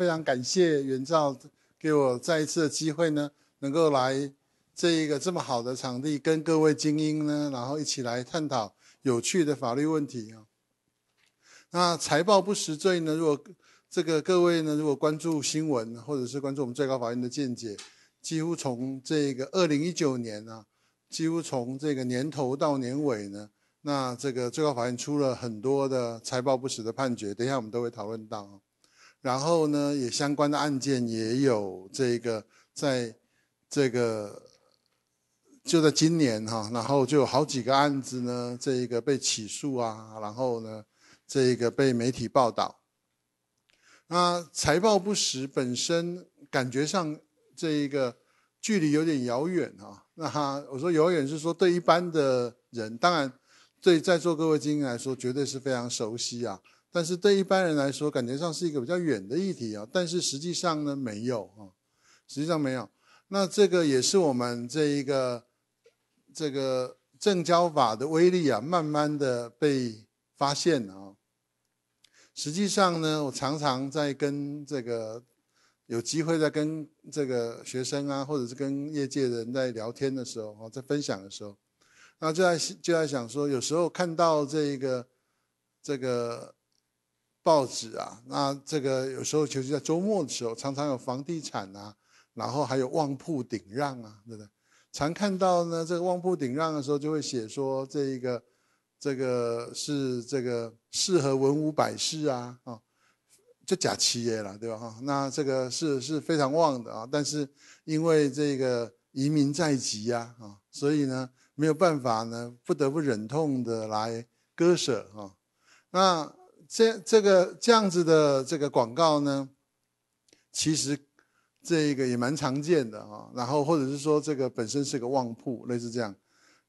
非常感谢元照给我再一次的机会呢，能够来这一个这么好的场地，跟各位精英呢，然后一起来探讨有趣的法律问题啊。那财报不实罪呢，如果这个各位呢，如果关注新闻或者是关注我们最高法院的见解，几乎从这个二零一九年呢，几乎从这个年头到年尾呢，那这个最高法院出了很多的财报不实的判决，等一下我们都会讨论到。然后呢，也相关的案件也有这个，在这个就在今年哈，然后就有好几个案子呢，这一个被起诉啊，然后呢，这一个被媒体报道。那财报不实本身感觉上这一个距离有点遥远啊，那哈，我说遥远是说对一般的人，当然对在座各位精英来说，绝对是非常熟悉啊。但是对一般人来说，感觉上是一个比较远的议题啊。但是实际上呢，没有啊，实际上没有。那这个也是我们这一个这个正交法的威力啊，慢慢的被发现啊。实际上呢，我常常在跟这个有机会在跟这个学生啊，或者是跟业界人在聊天的时候啊，在分享的时候，那就在就在想说，有时候看到这个这个。报纸啊，那这个有时候尤其在周末的时候，常常有房地产啊，然后还有旺铺顶让啊，对不对？常看到呢，这个旺铺顶让的时候，就会写说这一个这个是这个适合文武百事啊啊，就假七耶了，对吧？哈，那这个是是非常旺的啊，但是因为这个移民在即呀啊，所以呢没有办法呢，不得不忍痛的来割舍啊，那。这这个这样子的这个广告呢，其实这一个也蛮常见的啊。然后或者是说这个本身是个旺铺，类似这样。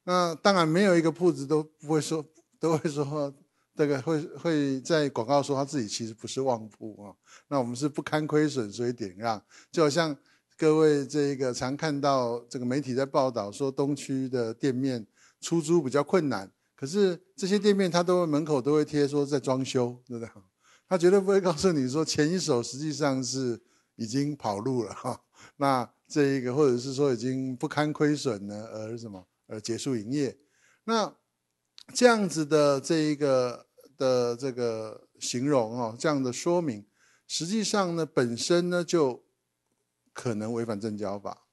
那当然没有一个铺子都不会说都会说这个会会在广告说他自己其实不是旺铺啊。那我们是不堪亏损，所以点让。就好像各位这个常看到这个媒体在报道说东区的店面出租比较困难。可是这些店面，他都门口都会贴说在装修，对不对？他绝对不会告诉你说前一手实际上是已经跑路了哈。那这一个或者是说已经不堪亏损呢，而什么而结束营业？那这样子的这一个的这个形容哦，这样的说明，实际上呢本身呢就可能违反证交法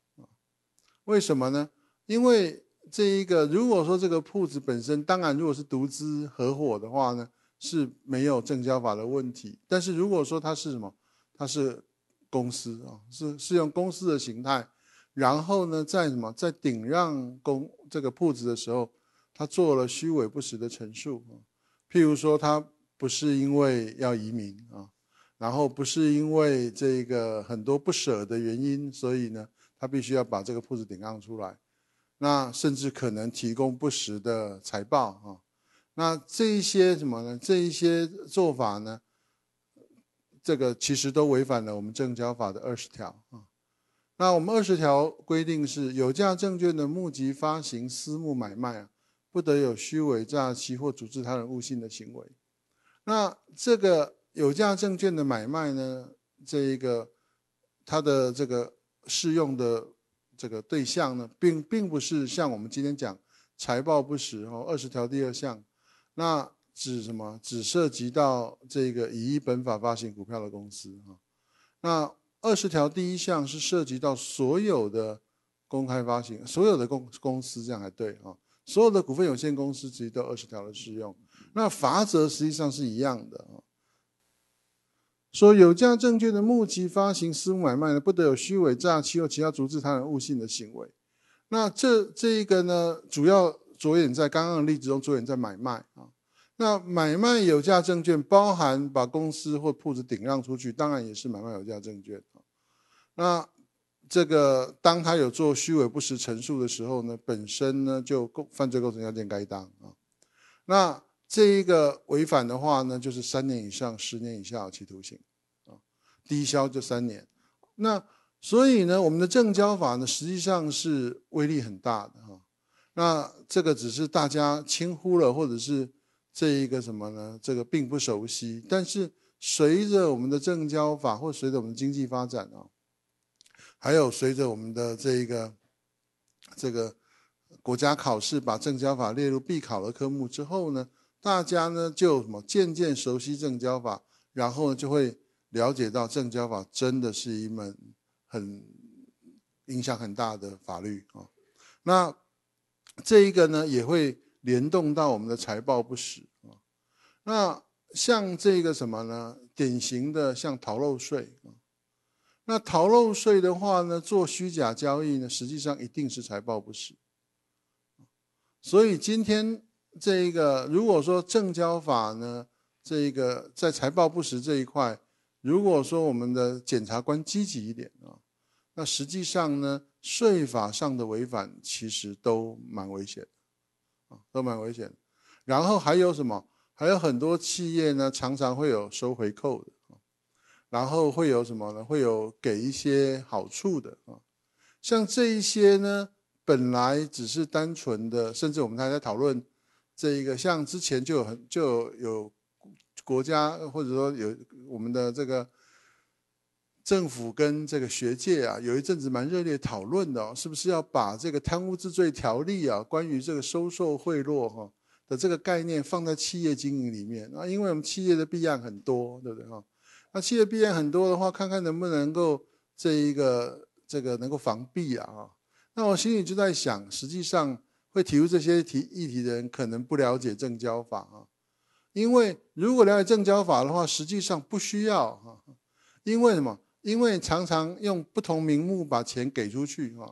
为什么呢？因为。这一个，如果说这个铺子本身，当然如果是独资合伙的话呢，是没有证交法的问题。但是如果说它是什么，它是公司啊，是是用公司的形态，然后呢，在什么在顶让公这个铺子的时候，他做了虚伪不实的陈述啊，譬如说他不是因为要移民啊，然后不是因为这个很多不舍的原因，所以呢，他必须要把这个铺子顶让出来。那甚至可能提供不实的财报啊，那这一些什么呢？这一些做法呢？这个其实都违反了我们证交法的二十条啊。那我们二十条规定是：有价证券的募集、发行、私募买卖啊，不得有虚伪诈欺或阻止他人悟性的行为。那这个有价证券的买卖呢？这一个它的这个适用的。这个对象呢，并并不是像我们今天讲财报不实哦，二十条第二项，那指什么？只涉及到这个以一本法发行股票的公司哈。那二十条第一项是涉及到所有的公开发行，所有的公公司这样还对哈。所有的股份有限公司其实都二十条的适用，那法则实际上是一样的啊。说有价证券的募集、发行、私募买卖呢，不得有虚伪诈欺或其他阻止他人悟性的行为。那这这一个呢，主要着眼在刚刚的例子中，着眼在买卖啊。那买卖有价证券，包含把公司或铺子顶让出去，当然也是买卖有价证券啊。那这个当他有做虚伪不实陈述的时候呢，本身呢就构犯罪构成要件该当啊。那这一个违反的话呢，就是三年以上十年以下有期徒刑，啊，低消就三年。那所以呢，我们的正交法呢，实际上是威力很大的哈。那这个只是大家轻忽了，或者是这一个什么呢？这个并不熟悉。但是随着我们的正交法，或随着我们经济发展啊，还有随着我们的这一个这个国家考试把正交法列入必考的科目之后呢？大家呢就什么渐渐熟悉正交法，然后就会了解到正交法真的是一门很影响很大的法律啊。那这一个呢也会联动到我们的财报不实啊。那像这个什么呢？典型的像逃漏税啊。那逃漏税的话呢，做虚假交易呢，实际上一定是财报不实。所以今天。这个如果说正交法呢，这一个在财报不实这一块，如果说我们的检察官积极一点啊，那实际上呢，税法上的违反其实都蛮危险，啊，都蛮危险。然后还有什么？还有很多企业呢，常常会有收回扣的，然后会有什么呢？会有给一些好处的啊，像这一些呢，本来只是单纯的，甚至我们还在讨论。这一个像之前就有很就有国家或者说有我们的这个政府跟这个学界啊，有一阵子蛮热烈讨论的，是不是要把这个贪污治罪条例啊，关于这个收受贿赂哈的这个概念放在企业经营里面？那因为我们企业的弊案很多，对不对哈？那企业弊案很多的话，看看能不能够这一个这个能够防弊啊？啊，那我心里就在想，实际上。会提出这些题议题的人可能不了解正交法啊，因为如果了解正交法的话，实际上不需要啊。因为什么？因为常常用不同名目把钱给出去啊。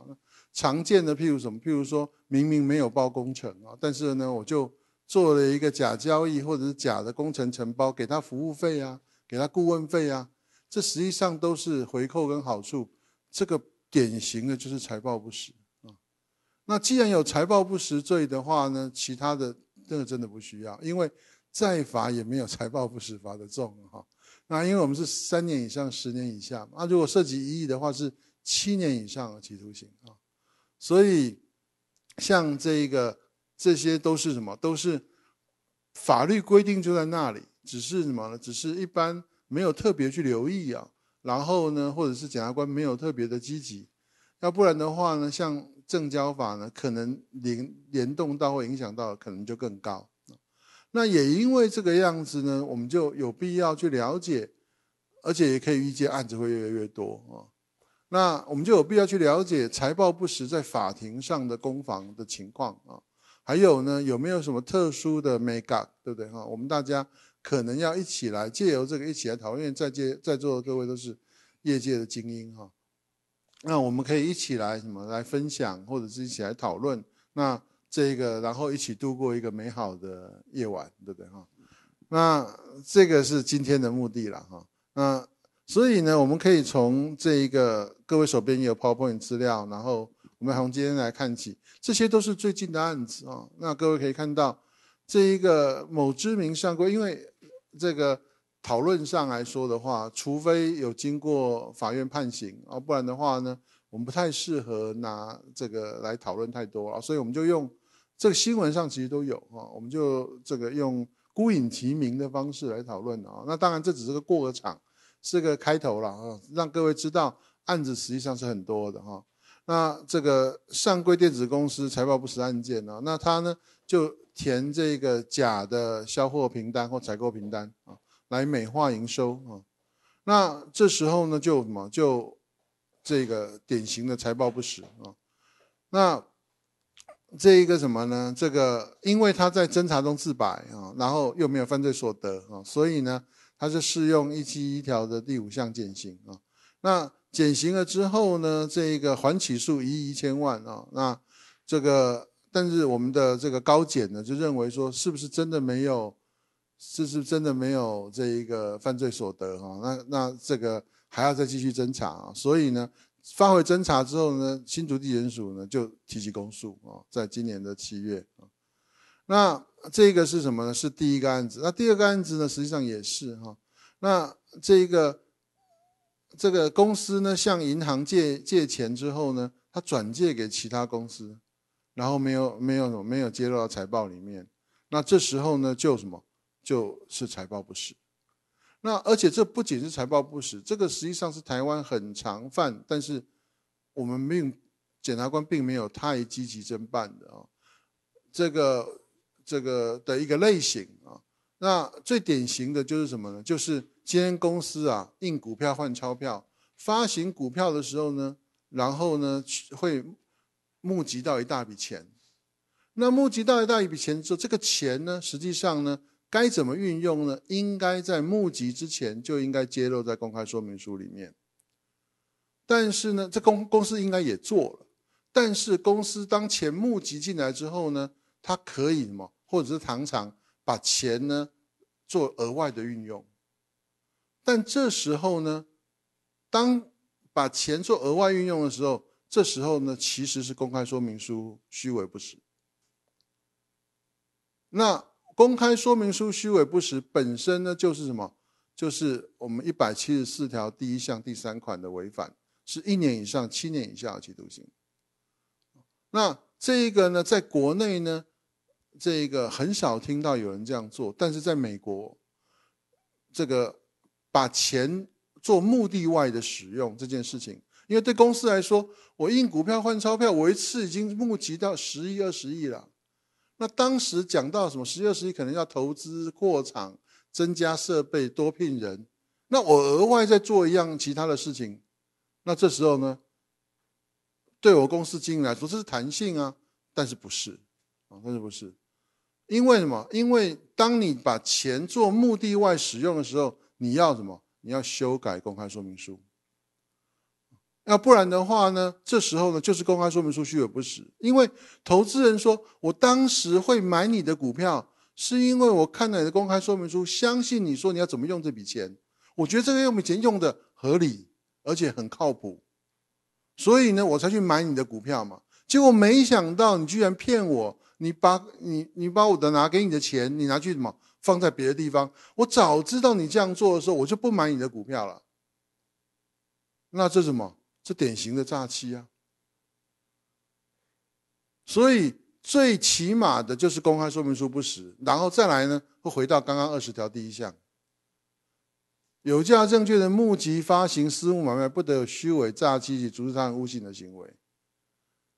常见的譬如什么？譬如说明明没有包工程啊，但是呢我就做了一个假交易，或者是假的工程承包，给他服务费啊，给他顾问费啊，这实际上都是回扣跟好处。这个典型的就是财报不实。那既然有财报不实罪的话呢，其他的真的真的不需要，因为再罚也没有财报不实罚的重哈。那因为我们是三年以上十年以下，那如果涉及一亿的话是七年以上有期徒刑啊。所以像这一个，这些都是什么？都是法律规定就在那里，只是什么呢？只是一般没有特别去留意啊。然后呢，或者是检察官没有特别的积极，要不然的话呢，像。正交法呢，可能联联动到会影响到，可能就更高。那也因为这个样子呢，我们就有必要去了解，而且也可以预见案子会越来越多啊。那我们就有必要去了解财报不实在法庭上的攻防的情况啊。还有呢，有没有什么特殊的 make up，对不对哈？我们大家可能要一起来借由这个一起来讨论，在座在座的各位都是业界的精英哈。那我们可以一起来什么来分享，或者是一起来讨论，那这个然后一起度过一个美好的夜晚，对不对哈？那这个是今天的目的了哈。那所以呢，我们可以从这一个各位手边也有 PowerPoint 资料，然后我们从今天来看起，这些都是最近的案子啊。那各位可以看到这一个某知名上柜，因为这个。讨论上来说的话，除非有经过法院判刑啊，不然的话呢，我们不太适合拿这个来讨论太多啊。所以我们就用这个新闻上其实都有啊，我们就这个用孤影提名的方式来讨论啊。那当然这只是个过场，是个开头了啊，让各位知道案子实际上是很多的哈。那这个上柜电子公司财报不实案件呢，那他呢就填这个假的销货凭单或采购凭单啊。来美化营收啊，那这时候呢就什么就这个典型的财报不实啊，那这一个什么呢？这个因为他在侦查中自白啊，然后又没有犯罪所得啊，所以呢，他是适用一七一条的第五项减刑啊。那减刑了之后呢，这一个还起诉一亿一千万啊，那这个但是我们的这个高检呢就认为说是不是真的没有。这是真的没有这一个犯罪所得哈，那那这个还要再继续侦查，啊。所以呢，发回侦查之后呢，新竹地检署呢就提起公诉啊，在今年的七月啊，那这个是什么呢？是第一个案子。那第二个案子呢，实际上也是哈，那这一个这个公司呢向银行借借钱之后呢，他转借给其他公司，然后没有没有没有揭露到财报里面，那这时候呢就什么？就是财报不实，那而且这不仅是财报不实，这个实际上是台湾很常犯，但是我们并有检察官并没有太积极侦办的啊，这个这个的一个类型啊，那最典型的就是什么呢？就是今天公司啊，印股票换钞票，发行股票的时候呢，然后呢会募集到一大笔钱，那募集到一大笔钱之后，这个钱呢，实际上呢。该怎么运用呢？应该在募集之前就应该揭露在公开说明书里面。但是呢，这公公司应该也做了。但是公司当前募集进来之后呢，它可以什么？或者是糖厂把钱呢做额外的运用。但这时候呢，当把钱做额外运用的时候，这时候呢其实是公开说明书虚伪不实。那。公开说明书虚伪不实，本身呢就是什么？就是我们一百七十四条第一项第三款的违反，是一年以上七年以下的有期徒刑。那这一个呢，在国内呢，这一个很少听到有人这样做，但是在美国，这个把钱做目的外的使用这件事情，因为对公司来说，我印股票换钞票，我一次已经募集到十亿、二十亿了。那当时讲到什么？月十一可能要投资扩厂、增加设备、多聘人。那我额外再做一样其他的事情，那这时候呢，对我公司经营来说，这是弹性啊。但是不是啊？但是不是？因为什么？因为当你把钱做目的外使用的时候，你要什么？你要修改公开说明书。要不然的话呢？这时候呢，就是公开说明书虚伪不实。因为投资人说我当时会买你的股票，是因为我看了你的公开说明书，相信你说你要怎么用这笔钱。我觉得这个用笔钱用的合理，而且很靠谱，所以呢，我才去买你的股票嘛。结果没想到你居然骗我，你把你你把我的拿给你的钱，你拿去什么放在别的地方？我早知道你这样做的时候，我就不买你的股票了。那这什么？是典型的诈欺啊！所以最起码的就是公开说明书不实，然后再来呢，会回到刚刚二十条第一项：有价证券的募集、发行、私募买卖，不得有虚伪诈欺及阻止他人诬陷的行为。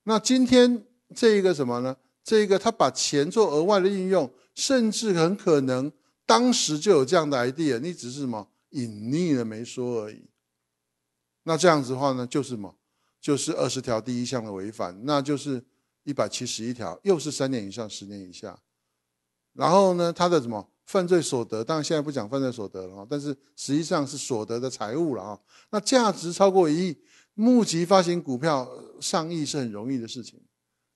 那今天这一个什么呢？这一个他把钱做额外的应用，甚至很可能当时就有这样的 idea，你只是什么隐匿了没说而已。那这样子的话呢，就是什么？就是二十条第一项的违反，那就是一百七十一条，又是三年以上十年以下。然后呢，他的什么犯罪所得？当然现在不讲犯罪所得了啊，但是实际上是所得的财物了啊。那价值超过一亿，募集发行股票上亿是很容易的事情。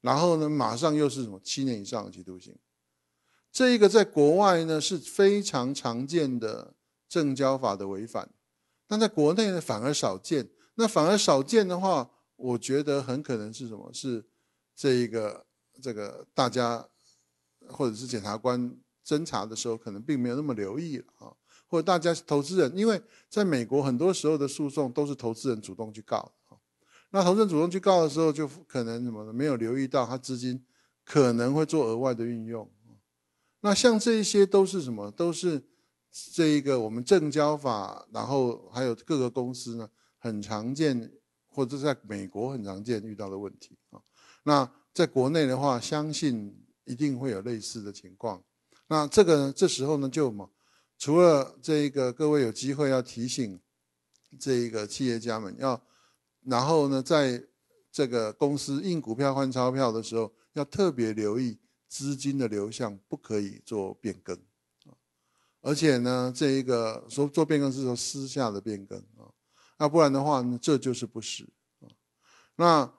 然后呢，马上又是什么七年以上的期徒刑？这一个在国外呢是非常常见的证交法的违反。但在国内呢，反而少见。那反而少见的话，我觉得很可能是什么？是这一个这个大家，或者是检察官侦查的时候，可能并没有那么留意啊。或者大家投资人，因为在美国很多时候的诉讼都是投资人主动去告的啊。那投资人主动去告的时候，就可能什么呢？没有留意到他资金可能会做额外的运用。那像这一些都是什么？都是。这一个我们证交法，然后还有各个公司呢，很常见，或者在美国很常见遇到的问题啊。那在国内的话，相信一定会有类似的情况。那这个呢这时候呢，就嘛，除了这一个，各位有机会要提醒这一个企业家们要，然后呢，在这个公司印股票换钞票的时候，要特别留意资金的流向，不可以做变更。而且呢，这一个说做变更是说私下的变更啊，那不然的话呢，这就是不实啊。那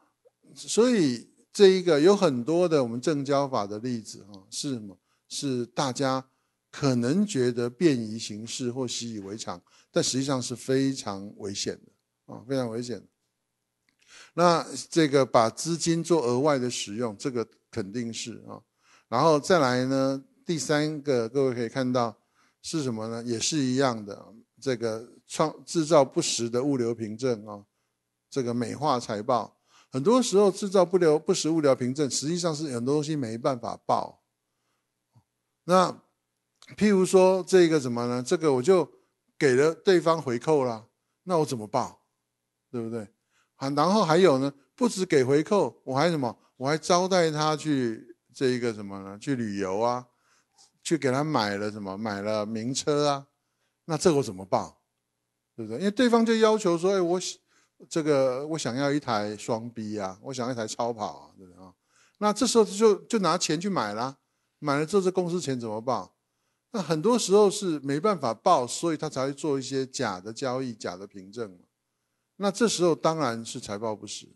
所以这一个有很多的我们证交法的例子啊，是什么？是大家可能觉得便宜行事或习以为常，但实际上是非常危险的啊，非常危险。那这个把资金做额外的使用，这个肯定是啊。然后再来呢，第三个，各位可以看到。是什么呢？也是一样的，这个创制造不实的物流凭证啊，这个美化财报。很多时候制造不流不实物流凭证，实际上是很多东西没办法报。那譬如说这个什么呢？这个我就给了对方回扣啦，那我怎么报？对不对？好，然后还有呢，不止给回扣，我还什么？我还招待他去这一个什么呢？去旅游啊。去给他买了什么？买了名车啊，那这我怎么报？对不对？因为对方就要求说，哎，我这个我想要一台双 B 啊，我想要一台超跑啊，对不对啊？那这时候就就拿钱去买了，买了之后这公司钱怎么报？那很多时候是没办法报，所以他才会做一些假的交易、假的凭证那这时候当然是财报不实。